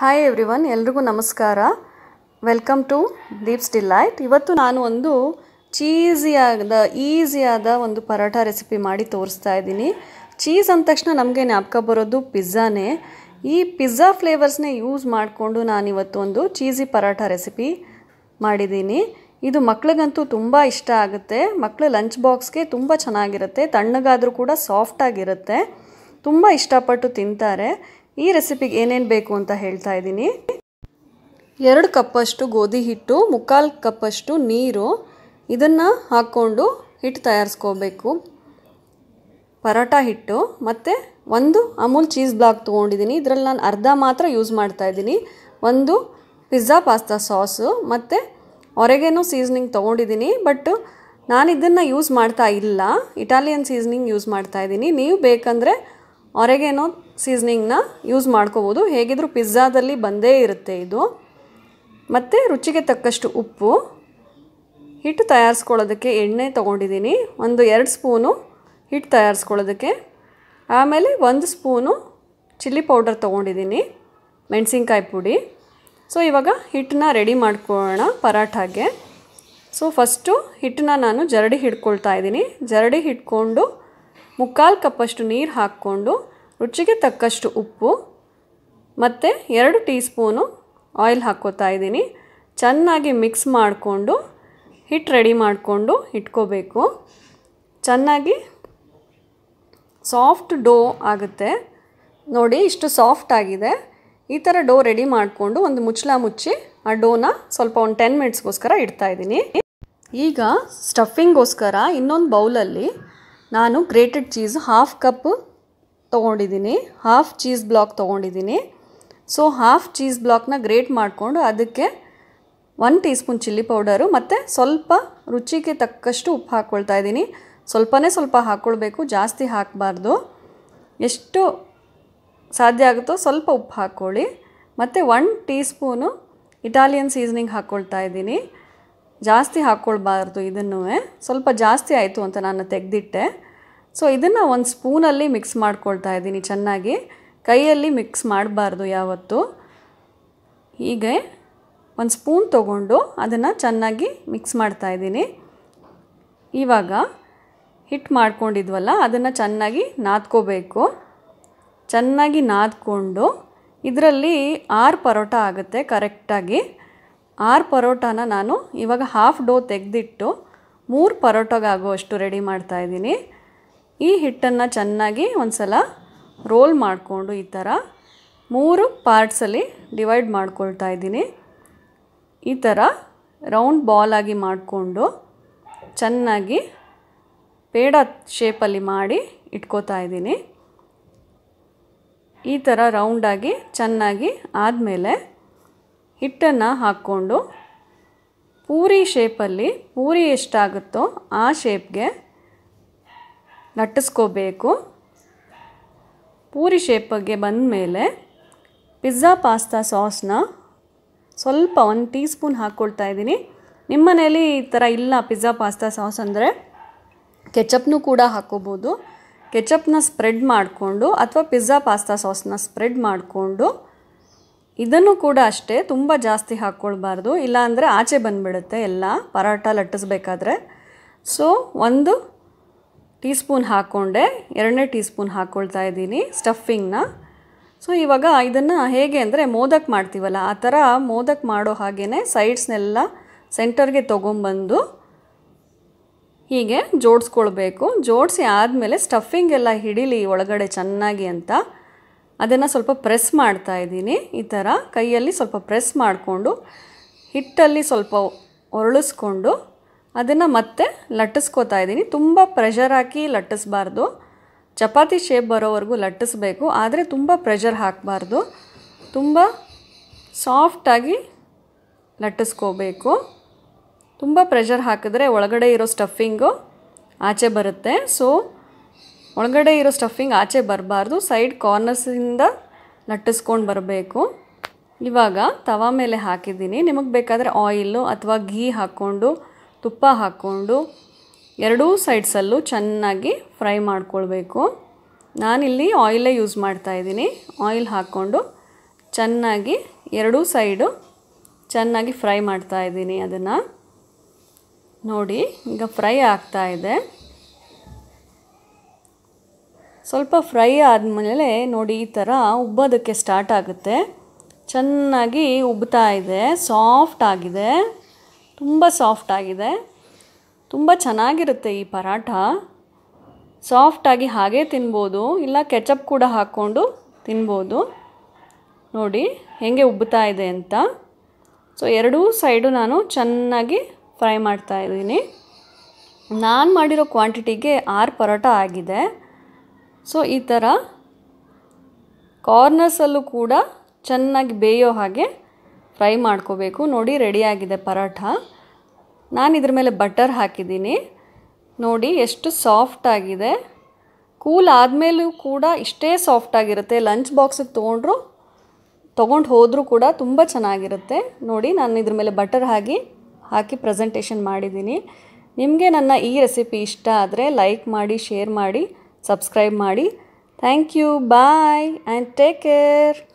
hi every one ಎಲ್ರಿಗೂ ನಮಸ್ಕಾರ welcome to Deep's delight ಇವತ್ತು ನಾನು ಒಂದು ಚೀಸಿಯಾದ ಈಸಿಯಾದ ಒಂದು ಪರೋಟ ರೆಸಿಪಿ ಮಾಡಿ ತೋರಿಸ್ತಾ ಇದ್ದೀನಿ ಚೀಸ್ ಅಂದ ತಕ್ಷಣ ನಮಗೆ ಜ್ಞಾಪಕ ಬರೋದು ಪಿಜ್ಜಾನೇ ಈ ಪಿಜ್ಜಾ ಫ್ಲೇವರ್ಸ್ನೇ ಯೂಸ್ ಮಾಡಿಕೊಂಡು ನಾನು ಇವತ್ತು ಒಂದು ಚೀಸಿ ಪರೋಟ ರೆಸಿಪಿ ಮಾಡಿದ್ದೀನಿ ಇದು ಮಕ್ಳಿಗಂತೂ ತುಂಬ ಇಷ್ಟ ಆಗುತ್ತೆ ಮಕ್ಕಳು ಲಂಚ್ ಬಾಕ್ಸ್ಗೆ ತುಂಬ ಚೆನ್ನಾಗಿರುತ್ತೆ ತಣ್ಣಗಾದರೂ ಕೂಡ ಸಾಫ್ಟಾಗಿರುತ್ತೆ ತುಂಬ ಇಷ್ಟಪಟ್ಟು ತಿಂತಾರೆ ಈ ರೆಸಿಪಿಗೆ ಏನೇನು ಬೇಕು ಅಂತ ಹೇಳ್ತಾ ಇದ್ದೀನಿ ಎರಡು ಕಪ್ಪಷ್ಟು ಗೋಧಿ ಹಿಟ್ಟು ಮುಕ್ಕಾಲು ಕಪ್ಪಷ್ಟು ನೀರು ಇದನ್ನು ಹಾಕ್ಕೊಂಡು ಹಿಟ್ಟು ತಯಾರಿಸ್ಕೋಬೇಕು ಪರೋಟ ಹಿಟ್ಟು ಮತ್ತು ಒಂದು ಅಮೂಲ್ ಚೀಸ್ ಬ್ಲಾಕ್ ತೊಗೊಂಡಿದ್ದೀನಿ ಇದರಲ್ಲಿ ನಾನು ಅರ್ಧ ಮಾತ್ರ ಯೂಸ್ ಮಾಡ್ತಾ ಇದ್ದೀನಿ ಒಂದು ಪಿಜ್ಜಾ ಪಾಸ್ತಾ ಸಾಸು ಮತ್ತು ಹೊರಗೇನು ಸೀಸ್ನಿಂಗ್ ತೊಗೊಂಡಿದ್ದೀನಿ ಬಟ್ ನಾನು ಇದನ್ನು ಯೂಸ್ ಮಾಡ್ತಾ ಇಲ್ಲ ಇಟಾಲಿಯನ್ ಸೀಸ್ನಿಂಗ್ ಯೂಸ್ ಮಾಡ್ತಾ ಇದ್ದೀನಿ ನೀವು ಬೇಕಂದರೆ ಹೊರಗೇನೋ ಸೀಸ್ನಿಂಗ್ನ ಯೂಸ್ ಮಾಡ್ಕೋಬೋದು ಹೇಗಿದ್ರೂ ಪಿಜ್ಜಾದಲ್ಲಿ ಬಂದೇ ಇರುತ್ತೆ ಇದು ಮತ್ತು ರುಚಿಗೆ ತಕ್ಕಷ್ಟು ಉಪ್ಪು ಹಿಟ್ಟು ತಯಾರಿಸ್ಕೊಳ್ಳೋದಕ್ಕೆ ಎಣ್ಣೆ ತೊಗೊಂಡಿದ್ದೀನಿ ಒಂದು ಎರಡು ಸ್ಪೂನು ಹಿಟ್ಟು ತಯಾರಿಸ್ಕೊಳ್ಳೋದಕ್ಕೆ ಆಮೇಲೆ ಒಂದು ಸ್ಪೂನು ಚಿಲ್ಲಿ ಪೌಡರ್ ತೊಗೊಂಡಿದ್ದೀನಿ ಮೆಣಸಿನ್ಕಾಯಿ ಪುಡಿ ಸೊ ಇವಾಗ ಹಿಟ್ಟನ್ನ ರೆಡಿ ಮಾಡ್ಕೊಳ್ಳೋಣ ಪರಾಠಾಗೆ ಸೊ ಫಸ್ಟು ಹಿಟ್ಟನ್ನ ನಾನು ಜರಡಿ ಹಿಡ್ಕೊಳ್ತಾ ಇದ್ದೀನಿ ಜರಡಿ ಹಿಡ್ಕೊಂಡು ಮುಕ್ಕಾಲು ಕಪ್ಪಷ್ಟು ನೀರು ಹಾಕ್ಕೊಂಡು ರುಚಿಗೆ ತಕ್ಕಷ್ಟು ಉಪ್ಪು ಮತ್ತು ಎರಡು ಟೀ ಸ್ಪೂನು ಆಯಿಲ್ ಹಾಕ್ಕೋತಾ ಇದ್ದೀನಿ ಚೆನ್ನಾಗಿ ಮಿಕ್ಸ್ ಮಾಡಿಕೊಂಡು ಹಿಟ್ಟು ರೆಡಿ ಮಾಡಿಕೊಂಡು ಇಟ್ಕೋಬೇಕು ಚೆನ್ನಾಗಿ ಸಾಫ್ಟ್ ಡೋ ಆಗುತ್ತೆ ನೋಡಿ ಇಷ್ಟು ಸಾಫ್ಟ್ ಆಗಿದೆ ಈ ಥರ ಡೋ ರೆಡಿ ಮಾಡಿಕೊಂಡು ಒಂದು ಮುಚ್ಚಳ ಮುಚ್ಚಿ ಆ ಡೋನ ಸ್ವಲ್ಪ ಒಂದು ಟೆನ್ ಮಿನಿಟ್ಸ್ಗೋಸ್ಕರ ಇಡ್ತಾಯಿದ್ದೀನಿ ಈಗ ಸ್ಟಫಿಂಗೋಸ್ಕರ ಇನ್ನೊಂದು ಬೌಲಲ್ಲಿ ನಾನು ಗ್ರೇಟೆಡ್ ಚೀಸ್ ಹಾಫ್ ಕಪ್ ತೊಗೊಂಡಿದ್ದೀನಿ ಹಾಫ್ ಚೀಸ್ ಬ್ಲಾಕ್ ತೊಗೊಂಡಿದ್ದೀನಿ ಸೊ ಹಾಫ್ ಚೀಸ್ ಬ್ಲಾಕ್ನ ಗ್ರೇಟ್ ಮಾಡಿಕೊಂಡು ಅದಕ್ಕೆ one teaspoon chilli powder ಮತ್ತು ಸ್ವಲ್ಪ ರುಚಿಗೆ ತಕ್ಕಷ್ಟು ಉಪ್ಪು ಹಾಕ್ಕೊಳ್ತಾ ಇದ್ದೀನಿ ಸ್ವಲ್ಪನೇ ಸ್ವಲ್ಪ ಹಾಕ್ಕೊಳ್ಬೇಕು ಜಾಸ್ತಿ ಹಾಕಬಾರ್ದು ಎಷ್ಟು ಸಾಧ್ಯ ಆಗುತ್ತೋ ಸ್ವಲ್ಪ ಉಪ್ಪು ಹಾಕ್ಕೊಳ್ಳಿ ಮತ್ತು one teaspoon Italian seasoning ಹಾಕ್ಕೊಳ್ತಾ ಇದ್ದೀನಿ ಜಾಸ್ತಿ ಹಾಕ್ಕೊಳ್ಬಾರ್ದು ಇದನ್ನು ಸ್ವಲ್ಪ ಜಾಸ್ತಿ ಆಯಿತು ಅಂತ ನಾನು ತೆಗೆದಿಟ್ಟೆ ಸೊ ಇದನ್ನು ಒಂದು ಸ್ಪೂನಲ್ಲಿ ಮಿಕ್ಸ್ ಮಾಡ್ಕೊಳ್ತಾ ಇದ್ದೀನಿ ಚೆನ್ನಾಗಿ ಕೈಯಲ್ಲಿ ಮಿಕ್ಸ್ ಮಾಡಬಾರ್ದು ಯಾವತ್ತು ಹೀಗೆ ಒಂದು ಸ್ಪೂನ್ ತೊಗೊಂಡು ಅದನ್ನು ಚೆನ್ನಾಗಿ ಮಿಕ್ಸ್ ಮಾಡ್ತಾ ಇದ್ದೀನಿ ಇವಾಗ ಹಿಟ್ಟು ಮಾಡ್ಕೊಂಡಿದ್ವಲ್ಲ ಅದನ್ನು ಚೆನ್ನಾಗಿ ನಾದ್ಕೋಬೇಕು ಚೆನ್ನಾಗಿ ನಾದ್ಕೊಂಡು ಇದರಲ್ಲಿ ಆರು ಪರೋಟ ಆಗುತ್ತೆ ಕರೆಕ್ಟಾಗಿ ಆರು ಪರೋಟಾನ ನಾನು ಇವಾಗ ಹಾಫ್ ಡೋ ತೆಗೆದಿಟ್ಟು ಮೂರು ಪರೋಟಗಾಗುವಷ್ಟು ರೆಡಿ ಮಾಡ್ತಾಯಿದ್ದೀನಿ ಈ ಹಿಟ್ಟನ್ನು ಚೆನ್ನಾಗಿ ಒಂದು ಸಲ ರೋಲ್ ಮಾಡಿಕೊಂಡು ಈ ಥರ ಮೂರು ಪಾರ್ಟ್ಸಲ್ಲಿ ಡಿವೈಡ್ ಮಾಡ್ಕೊಳ್ತಾ ಇದ್ದೀನಿ ಈ ಥರ ರೌಂಡ್ ಬಾಲಾಗಿ ಮಾಡಿಕೊಂಡು ಚೆನ್ನಾಗಿ ಪೇಡ ಶೇಪಲ್ಲಿ ಮಾಡಿ ಇಟ್ಕೋತಾ ಇದ್ದೀನಿ ಈ ಥರ ರೌಂಡಾಗಿ ಚೆನ್ನಾಗಿ ಆದಮೇಲೆ ಹಿಟ್ಟನ್ನು ಹಾಕ್ಕೊಂಡು ಪೂರಿ ಶೇಪಲ್ಲಿ ಪೂರಿ ಎಷ್ಟಾಗುತ್ತೋ ಆ ಶೇಪ್ಗೆ ಲಟ್ಟಿಸ್ಕೋಬೇಕು ಪೂರಿ ಶೇಪಗೆ ಬಂದ ಮೇಲೆ ಪಿಜ್ಜಾ ಪಾಸ್ತಾ ಸಾಸ್ನ ಸ್ವಲ್ಪ ಒಂದು ಟೀ ಸ್ಪೂನ್ ಹಾಕ್ಕೊಳ್ತಾ ಇದ್ದೀನಿ ನಿಮ್ಮ ಮನೇಲಿ ಈ ಥರ ಇಲ್ಲ ಪಿಜ್ಜಾ ಪಾಸ್ತಾ ಸಾಸ್ ಅಂದರೆ ಕೆಚಪ್ನೂ ಕೂಡ ಹಾಕ್ಕೋಬೋದು ಕೆಚಪ್ನ ಸ್ಪ್ರೆಡ್ ಮಾಡಿಕೊಂಡು ಅಥವಾ ಪಿಜ್ಜಾ ಪಾಸ್ತಾ ಸಾಸ್ನ ಸ್ಪ್ರೆಡ್ ಮಾಡಿಕೊಂಡು ಇದನ್ನು ಕೂಡ ಅಷ್ಟೇ ತುಂಬ ಜಾಸ್ತಿ ಹಾಕ್ಕೊಳ್ಬಾರ್ದು ಇಲ್ಲಾಂದರೆ ಆಚೆ ಬಂದುಬಿಡುತ್ತೆ ಎಲ್ಲ ಪರೋಟ ಲಟ್ಟಿಸ್ಬೇಕಾದ್ರೆ ಸೊ ಒಂದು ಟೀ ಸ್ಪೂನ್ ಹಾಕ್ಕೊಂಡೆ ಎರಡನೇ ಟೀ ಸ್ಪೂನ್ ಹಾಕ್ಕೊಳ್ತಾ ಇದ್ದೀನಿ ಸ್ಟಫಿಂಗ್ನ ಸೊ ಇವಾಗ ಇದನ್ನು ಹೇಗೆ ಅಂದರೆ ಮೋದಕ್ ಮಾಡ್ತೀವಲ್ಲ ಆ ಥರ ಮೋದಕ್ ಮಾಡೋ ಹಾಗೇ ಸೈಡ್ಸ್ನೆಲ್ಲ ಸೆಂಟರ್ಗೆ ತೊಗೊಂಬಂದು ಹೀಗೆ ಜೋಡಿಸ್ಕೊಳ್ಬೇಕು ಜೋಡಿಸಿ ಆದಮೇಲೆ ಸ್ಟಫಿಂಗ್ ಎಲ್ಲ ಹಿಡೀಲಿ ಒಳಗಡೆ ಚೆನ್ನಾಗಿ ಅಂತ ಅದನ್ನು ಸ್ವಲ್ಪ ಪ್ರೆಸ್ ಮಾಡ್ತಾ ಇದ್ದೀನಿ ಈ ಥರ ಕೈಯಲ್ಲಿ ಸ್ವಲ್ಪ ಪ್ರೆಸ್ ಮಾಡಿಕೊಂಡು ಹಿಟ್ಟಲ್ಲಿ ಸ್ವಲ್ಪ ಒರಳಿಸ್ಕೊಂಡು ಅದನ್ನು ಮತ್ತೆ ಲಟ್ಟಿಸ್ಕೋತಾ ಇದ್ದೀನಿ ತುಂಬ ಪ್ರೆಷರ್ ಹಾಕಿ ಲಟ್ಟಿಸ್ಬಾರ್ದು ಚಪಾತಿ ಶೇಪ್ ಬರೋವರೆಗೂ ಲಟ್ಟಿಸ್ಬೇಕು ಆದರೆ ತುಂಬ ಪ್ರೆಷರ್ ಹಾಕಬಾರ್ದು ತುಂಬ ಸಾಫ್ಟಾಗಿ ಲಟ್ಟಿಸ್ಕೋಬೇಕು ತುಂಬ ಪ್ರೆಷರ್ ಹಾಕಿದ್ರೆ ಒಳಗಡೆ ಇರೋ ಸ್ಟಫಿಂಗು ಆಚೆ ಬರುತ್ತೆ ಸೊ ಒಳಗಡೆ ಇರೋ ಸ್ಟಫಿಂಗ್ ಆಚೆ ಬರಬಾರ್ದು ಸೈಡ್ ಕಾರ್ನರ್ಸಿಂದ ಲಟ್ಟಿಸ್ಕೊಂಡು ಬರಬೇಕು ಇವಾಗ ತವಾ ಮೇಲೆ ಹಾಕಿದ್ದೀನಿ ನಿಮಗೆ ಬೇಕಾದರೆ ಆಯಿಲು ಅಥವಾ ಘೀ ಹಾಕ್ಕೊಂಡು ತುಪ್ಪ ಹಾಕ್ಕೊಂಡು ಎರಡೂ ಸೈಡ್ಸಲ್ಲೂ ಚೆನ್ನಾಗಿ ಫ್ರೈ ಮಾಡ್ಕೊಳ್ಬೇಕು ನಾನಿಲ್ಲಿ ಆಯಿಲೇ ಯೂಸ್ ಮಾಡ್ತಾಯಿದ್ದೀನಿ ಆಯಿಲ್ ಹಾಕ್ಕೊಂಡು ಚೆನ್ನಾಗಿ ಎರಡೂ ಸೈಡು ಚೆನ್ನಾಗಿ ಫ್ರೈ ಮಾಡ್ತಾಯಿದ್ದೀನಿ ಅದನ್ನು ನೋಡಿ ಈಗ ಫ್ರೈ ಆಗ್ತಾ ಇದೆ ಸ್ವಲ್ಪ ಫ್ರೈ ಆದಮೇಲೆ ನೋಡಿ ಈ ಥರ ಉಬ್ಬೋದಕ್ಕೆ ಸ್ಟಾರ್ಟ್ ಆಗುತ್ತೆ ಚೆನ್ನಾಗಿ ಉಬ್ಬತಾ ಇದೆ ಸಾಫ್ಟ್ ಆಗಿದೆ ತುಂಬ ಸಾಫ್ಟ್ ಆಗಿದೆ ತುಂಬ ಚೆನ್ನಾಗಿರುತ್ತೆ ಈ ಪರಾಠ ಸಾಫ್ಟಾಗಿ ಹಾಗೇ ತಿನ್ಬೋದು ಇಲ್ಲ ಕೆಚಪ್ ಕೂಡ ಹಾಕ್ಕೊಂಡು ತಿನ್ಬೋದು ನೋಡಿ ಹೇಗೆ ಉಬ್ಬುತ್ತಾ ಇದೆ ಅಂತ ಸೊ ಎರಡೂ ಸೈಡು ನಾನು ಚೆನ್ನಾಗಿ ಫ್ರೈ ಮಾಡ್ತಾ ಇದ್ದೀನಿ ನಾನು ಮಾಡಿರೋ ಕ್ವಾಂಟಿಟಿಗೆ ಆರು ಪರೋಟ ಆಗಿದೆ ಸೊ ಈ ಥರ ಕಾರ್ನರ್ಸಲ್ಲೂ ಕೂಡ ಚೆನ್ನಾಗಿ ಬೇಯೋ ಹಾಗೆ ಫ್ರೈ ಮಾಡ್ಕೋಬೇಕು ನೋಡಿ ರೆಡಿಯಾಗಿದೆ ಪರಾಠ ನಾನು ಇದ್ರ ಮೇಲೆ ಬಟರ್ ಹಾಕಿದ್ದೀನಿ ನೋಡಿ ಎಷ್ಟು ಸಾಫ್ಟ್ ಆಗಿದೆ ಕೂಲ್ ಆದಮೇಲೂ ಕೂಡ ಇಷ್ಟೇ ಸಾಫ್ಟಾಗಿರುತ್ತೆ ಲಂಚ್ ಬಾಕ್ಸಿಗೆ ತೊಗೊಂಡ್ರು ತೊಗೊಂಡು ಹೋದರೂ ಕೂಡ ತುಂಬ ಚೆನ್ನಾಗಿರುತ್ತೆ ನೋಡಿ ನಾನು ಇದ್ರ ಮೇಲೆ ಬಟರ್ ಹಾಕಿ ಹಾಕಿ ಪ್ರೆಸೆಂಟೇಷನ್ ಮಾಡಿದ್ದೀನಿ ನಿಮಗೆ ನನ್ನ ಈ ರೆಸಿಪಿ ಇಷ್ಟ ಆದರೆ ಲೈಕ್ ಮಾಡಿ ಶೇರ್ ಮಾಡಿ ಸಬ್ಸ್ಕ್ರೈಬ್ ಮಾಡಿ thank you bye and take care